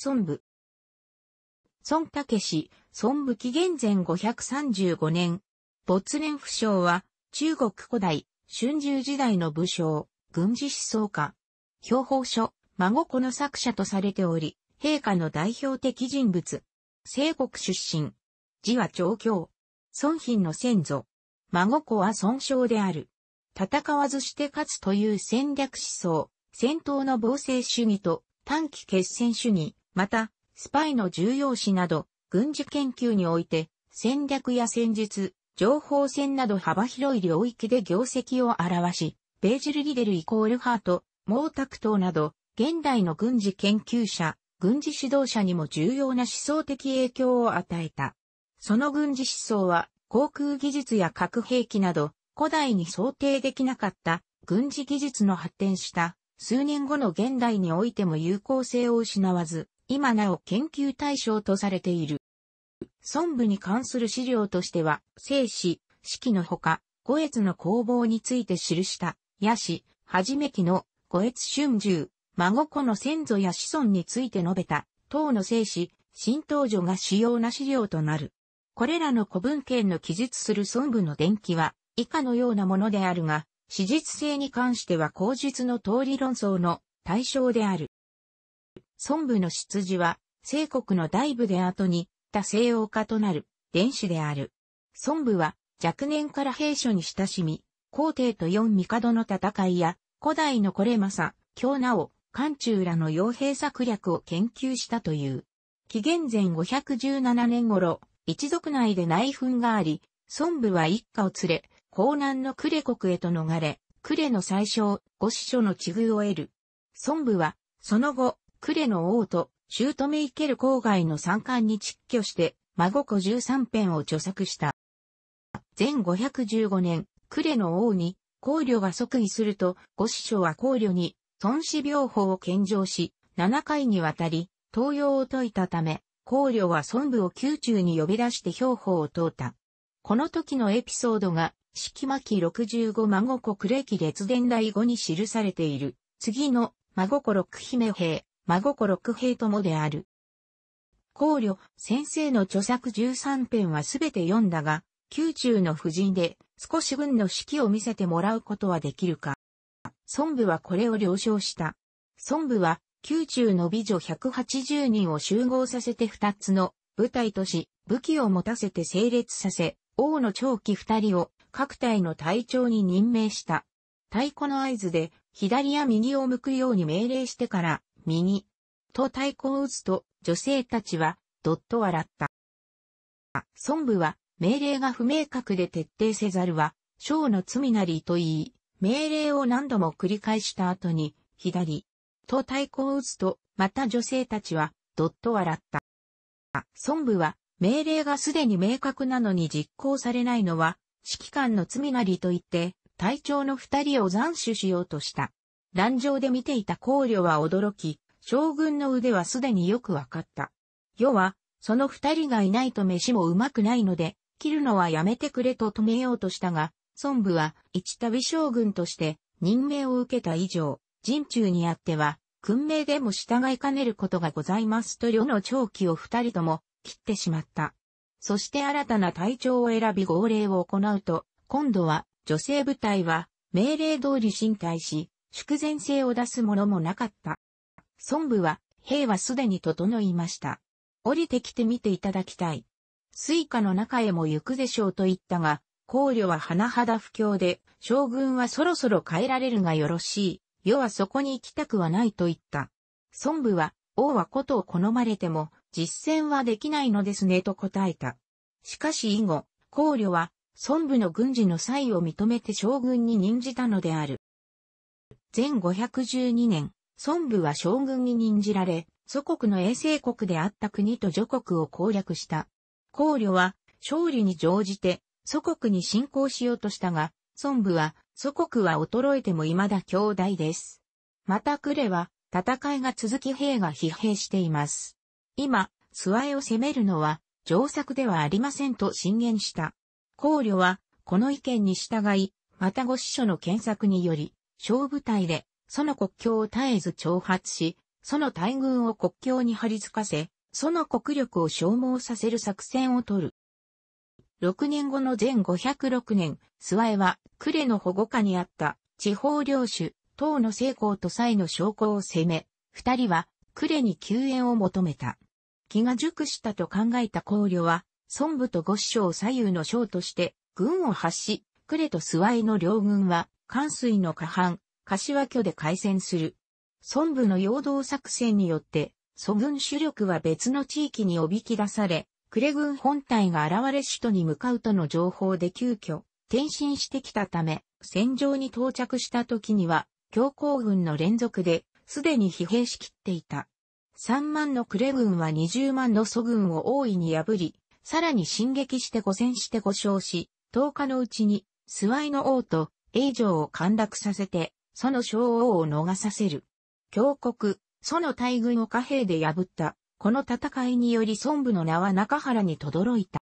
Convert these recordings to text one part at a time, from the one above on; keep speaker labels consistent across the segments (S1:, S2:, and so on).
S1: 孫武。孫武氏、孫武紀元前535年。没年不詳は、中国古代、春秋時代の武将、軍事思想家。標報書、孫子の作者とされており、陛下の代表的人物。西国出身。字は長教。孫賓の先祖。孫子は孫将である。戦わずして勝つという戦略思想、戦闘の防制主義と短期決戦主義、また、スパイの重要視など、軍事研究において、戦略や戦術、情報戦など幅広い領域で業績を表し、ベージル・リデルイコールハート、毛沢東など、現代の軍事研究者、軍事指導者にも重要な思想的影響を与えた。その軍事思想は、航空技術や核兵器など、古代に想定できなかった軍事技術の発展した数年後の現代においても有効性を失わず、今なお研究対象とされている。孫部に関する資料としては、生死、死期のほか、五越の工房について記した、野史、はじめきの、五越春秋、孫子の先祖や子孫について述べた、唐の生死、新東女が主要な資料となる。これらの古文献の記述する孫部の伝記は、以下のようなものであるが、史実性に関しては口述の通り論争の対象である。孫部の出自は、聖国の大部で後に、他西洋化となる、伝子である。孫部は、若年から兵所に親しみ、皇帝と四帝の戦いや、古代のこれまさ、京なお、漢中らの傭兵策略を研究したという。紀元前517年頃、一族内で内紛があり、孫部は一家を連れ、江南の呉国へと逃れ、呉の最小、御師所の地遇を得る。孫部は、その後、クレの王と、シュートメイケル郊外の三冠に蟄居して、孫子13編を著作した。前515年、クレの王に、皇慮が即位すると、ご師匠は皇慮に、孫子病法を献上し、7回にわたり、東洋を説いたため、皇慮は孫部を宮中に呼び出して兵法を問うた。この時のエピソードが、式巻65孫子クレ記列伝第五に記されている。次の、孫子六姫兵、孫子六平ともである。考慮、先生の著作13編はすべて読んだが、宮中の夫人で少し軍の指揮を見せてもらうことはできるか。孫部はこれを了承した。孫部は、宮中の美女180人を集合させて二つの部隊とし、武器を持たせて整列させ、王の長期二人を各隊の隊長に任命した。太鼓の合図で左や右を向くように命令してから、右、と太鼓を打つと、女性たちは、どっと笑った。孫部は、命令が不明確で徹底せざるは、小の罪なりと言い、命令を何度も繰り返した後に、左、と太鼓を打つと、また女性たちは、どっと笑った。孫部は、命令がすでに明確なのに実行されないのは、指揮官の罪なりと言って、隊長の二人を斬首しようとした。壇上で見ていた考慮は驚き、将軍の腕はすでによくわかった。世は、その二人がいないと飯もうまくないので、切るのはやめてくれと止めようとしたが、孫部は一度将軍として任命を受けた以上、人中にあっては、訓命でも従いかねることがございますと世の長期を二人とも切ってしまった。そして新たな隊長を選び号令を行うと、今度は女性部隊は命令通り進退し、祝前性を出すものもなかった。孫武は、兵はすでに整いました。降りてきて見ていただきたい。スイカの中へも行くでしょうと言ったが、考慮は甚だ不況で、将軍はそろそろ帰られるがよろしい。世はそこに行きたくはないと言った。孫武は、王はことを好まれても、実践はできないのですねと答えた。しかし以後、考慮は、孫武の軍事の際を認めて将軍に任じたのである。前512年、孫武は将軍に任じられ、祖国の衛生国であった国と諸国を攻略した。考慮は、勝利に乗じて、祖国に侵攻しようとしたが、孫武は、祖国は衰えても未だ強大です。また呉は、戦いが続き兵が疲弊しています。今、諏訪を攻めるのは、上策ではありませんと進言した。考慮は、この意見に従い、またご司書の検索により、小部隊で、その国境を絶えず挑発し、その大軍を国境に張り付かせ、その国力を消耗させる作戦を取る。6年後の前506年、諏訪は、呉の保護下にあった、地方領主、唐の成功と際の将校を攻め、二人は、呉に救援を求めた。気が熟したと考えた考慮は、孫武と呉師匠左右の将として、軍を発し、呉と諏訪イの両軍は、関水の下半、柏居で開戦する。孫部の陽動作戦によって、蘇軍主力は別の地域におびき出され、呉軍本体が現れ首都に向かうとの情報で急遽、転進してきたため、戦場に到着した時には、強行軍の連続で、すでに疲弊しきっていた。3万の呉軍は20万の蘇軍を大いに破り、さらに進撃して5戦して5勝し、10日のうちに諏訪の王と永城を陥落させて、その小王を逃させる。峡国、その大軍を貨幣で破った、この戦いにより孫武の名は中原に轟いた。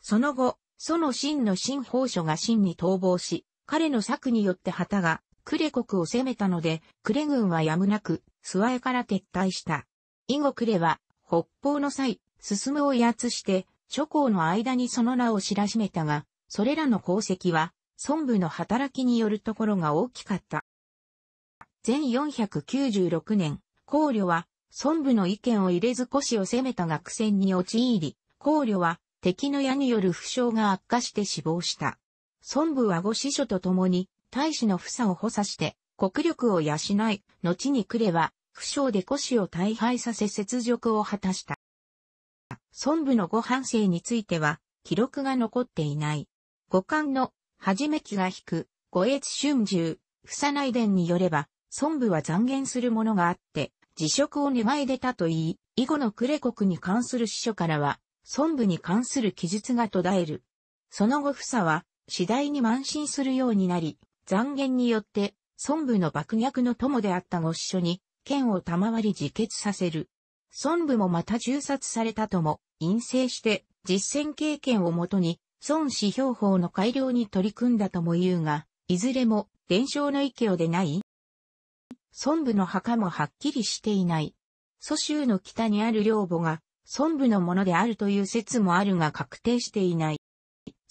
S1: その後、その真の新法書が真に逃亡し、彼の策によって旗が、呉国を攻めたので、呉軍はやむなく、諏訪イから撤退した。以後呉は、北方の際、進むを威圧して、諸侯の間にその名を知らしめたが、それらの功績は、孫部の働きによるところが大きかった。前496年、考慮は、孫部の意見を入れず腰を攻めた学戦に陥り、考慮は、敵の矢による負傷が悪化して死亡した。孫部はご師匠と共に、大使の房を補佐して、国力を養い、後に来れば、負傷で腰を大敗させ雪辱を果たした。孫部のご反省については、記録が残っていない。五冠の、はじめ気が引く、五越春秋、房内伝によれば、孫武は残言するものがあって、辞職を願い出たと言い、以後の呉国に関する司書からは、孫武に関する記述が途絶える。その後房は、次第に慢心するようになり、残言によって、孫武の爆虐の友であったご司書に、剣を賜り自決させる。孫武もまた銃殺されたとも、陰性して、実戦経験をもとに、孫子標法の改良に取り組んだとも言うが、いずれも伝承の域をでない孫部の墓もはっきりしていない。蘇州の北にある陵墓が孫部のものであるという説もあるが確定していない。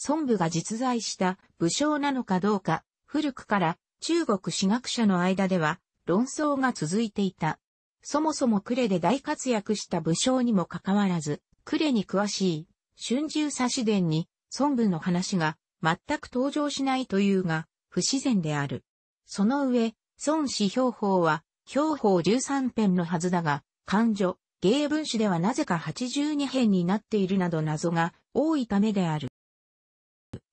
S1: 孫部が実在した武将なのかどうか、古くから中国史学者の間では論争が続いていた。そもそも呉で大活躍した武将にもかかわらず、呉に詳しい春秋左し伝に孫文の話が全く登場しないというが、不自然である。その上、孫子標法は、標法13編のはずだが、漢女、芸文史ではなぜか82編になっているなど謎が多いためである。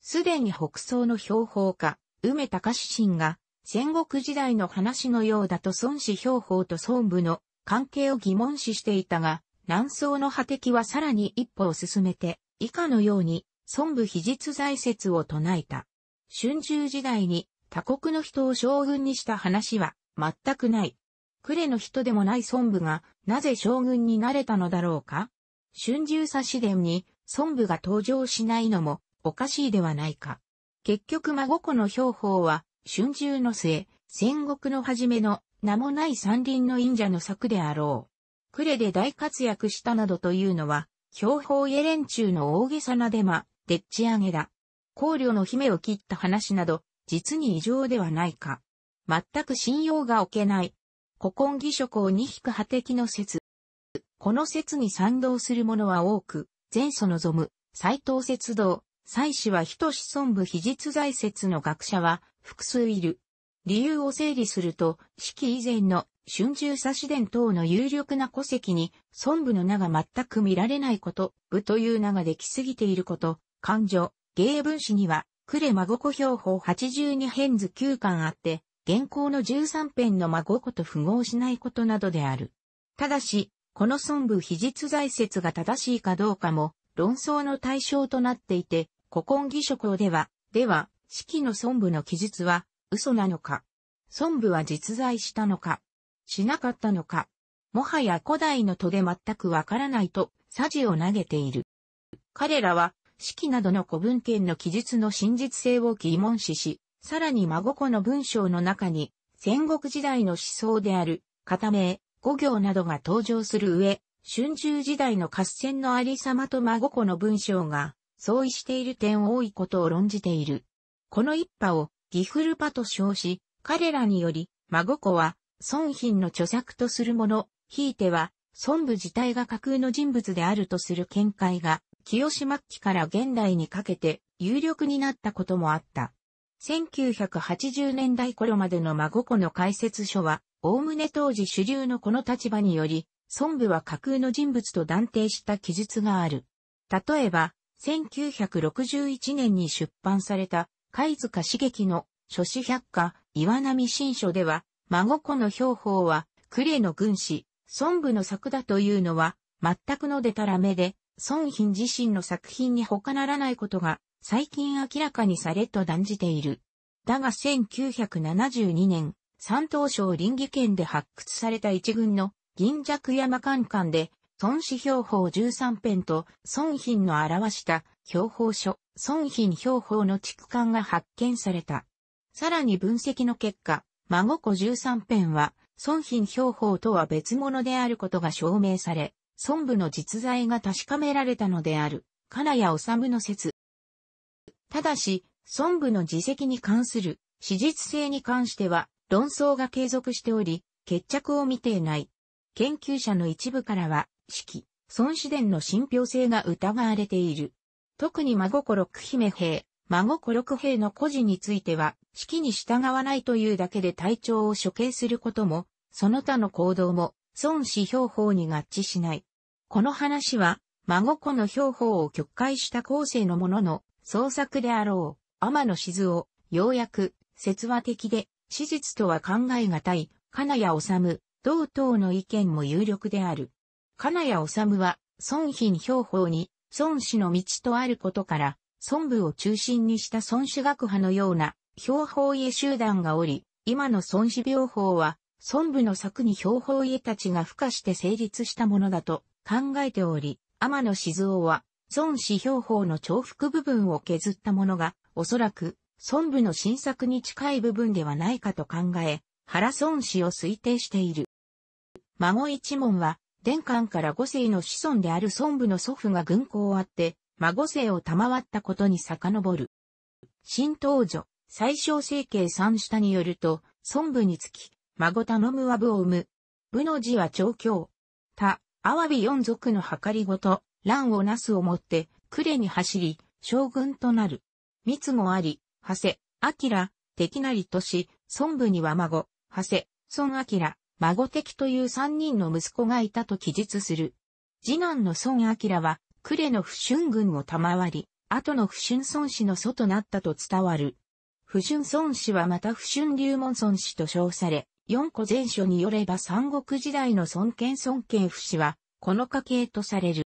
S1: すでに北宋の標法家、梅隆信が、戦国時代の話のようだと孫子標法と孫武の関係を疑問視していたが、南宋の破敵はさらに一歩を進めて、以下のように孫武秘実在説を唱えた。春秋時代に他国の人を将軍にした話は全くない。呉の人でもない孫武がなぜ将軍になれたのだろうか春秋差し伝に孫武が登場しないのもおかしいではないか。結局孫子の兵法は春秋の末、戦国の初めの名もない山林の忍者の策であろう。呉で大活躍したなどというのは、標法家連中の大げさなデマ、でっち上げだ。考慮の姫を切った話など、実に異常ではないか。全く信用が置けない。古今義職を二引く破敵の説。この説に賛同する者は多く、前祖望む、斎藤節道、祭司は人子孫部非実在説の学者は複数いる。理由を整理すると、式以前の春秋差し伝等の有力な戸籍に、孫部の名が全く見られないこと、部という名ができすぎていること、漢女、芸文史には、呉孫子標本82編図9巻あって、現行の13編の孫子と符合しないことなどである。ただし、この孫部非実在説が正しいかどうかも、論争の対象となっていて、古今義書校では、では、四季の孫部の記述は、嘘なのか孫部は実在したのかしなかったのかもはや古代の戸で全くわからないと、サジを投げている。彼らは、式などの古文献の記述の真実性を疑問視し、さらに孫子の文章の中に、戦国時代の思想である、片名、五行などが登場する上、春秋時代の合戦のありさまと孫子の文章が、相違している点多いことを論じている。この一派を、ギフルパと称し、彼らにより、孫子は、孫品の著作とするもの、ひいては、孫部自体が架空の人物であるとする見解が清島期から現代にかけて有力になったこともあった。1980年代頃までの孫子の解説書は、おおむね当時主流のこの立場により、孫部は架空の人物と断定した記述がある。例えば、1961年に出版された、貝塚茂樹の書子百科、岩波新書では、孫子の標法は、呉の軍師、孫部の作だというのは、全くのでたらめで、孫賓自身の作品に他ならないことが最近明らかにされと断じている。だが1972年、山東省林義県で発掘された一群の銀尺山館館で、孫子標法13編と孫賓の表した標法書、孫賓標法の畜館が発見された。さらに分析の結果、孫子13編は孫賓標法とは別物であることが証明され、孫部の実在が確かめられたのである、金谷治の説。ただし、孫部の自責に関する、史実性に関しては、論争が継続しており、決着を見ていない。研究者の一部からは、式、孫子伝の信憑性が疑われている。特に孫子六姫兵、孫子六兵の孤児については、式に従わないというだけで体調を処刑することも、その他の行動も、孫子標法に合致しない。この話は、孫子の標法を曲解した後世のものの創作であろう、天野静を、ようやく、説話的で、史実とは考えがたい、金谷治、同等の意見も有力である。金谷治は、孫品標法に、孫子の道とあることから、孫部を中心にした孫子学派のような、標法家集団がおり、今の孫子病法は、孫部の策に標本家たちが付加して成立したものだと考えており、天野静夫は、孫氏標本の重複部分を削ったものが、おそらく、孫部の新作に近い部分ではないかと考え、原孫氏を推定している。孫一門は、伝官から五世の子孫である孫部の祖父が軍港をあって、孫世を賜ったことに遡る。新東女、最小成形三下によると、孫部につき、孫頼むは部を生む。部の字は長教。他、アワビ四族の計りごと、乱をなすをもって、呉に走り、将軍となる。密もあり、長谷、明、敵なりとし、孫部には孫、長谷、孫明、孫敵という三人の息子がいたと記述する。次男の孫明は、呉の不春軍を賜り、後の不春孫氏の祖となったと伝わる。不春孫氏はまた不春流門孫氏と称され、四個前書によれば三国時代の孫権孫権不死は、この家系とされる。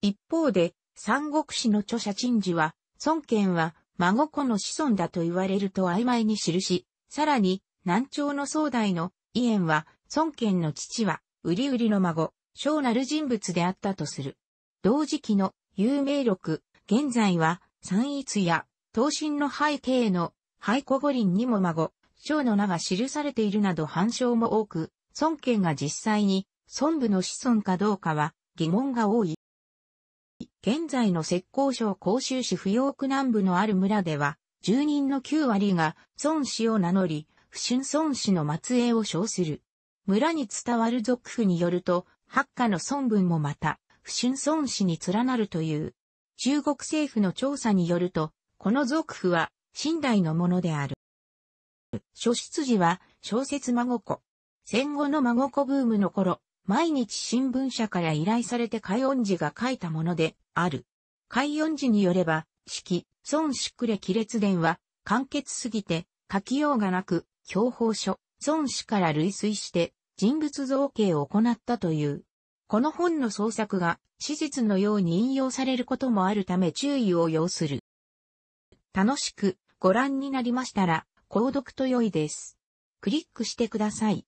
S1: 一方で、三国史の著者陳治は、孫権は、孫子の子孫だと言われると曖昧に記し、さらに、南朝の壮大の、伊縁は、孫権の父は、ウリウリの孫、小なる人物であったとする。同時期の、有名録、現在は、三逸や、東進の背景の、廃古五輪にも孫、章の名が記されているなど反証も多く、孫権が実際に孫部の子孫かどうかは疑問が多い。現在の石膏省甲州市不要区南部のある村では、住人の9割が孫氏を名乗り、不春孫氏の末裔を称する。村に伝わる俗譜によると、八家の孫文もまた、不春孫氏に連なるという。中国政府の調査によると、この俗譜は、清代のものである。初出時は小説孫子。戦後の孫子ブームの頃、毎日新聞社から依頼されて海音寺が書いたものである。海音寺によれば、式、孫子暮れ亀裂伝は、簡潔すぎて、書きようがなく、標本書、孫子から類推して、人物造形を行ったという。この本の創作が、史実のように引用されることもあるため注意を要する。楽しくご覧になりましたら、購読と良いです。クリックしてください。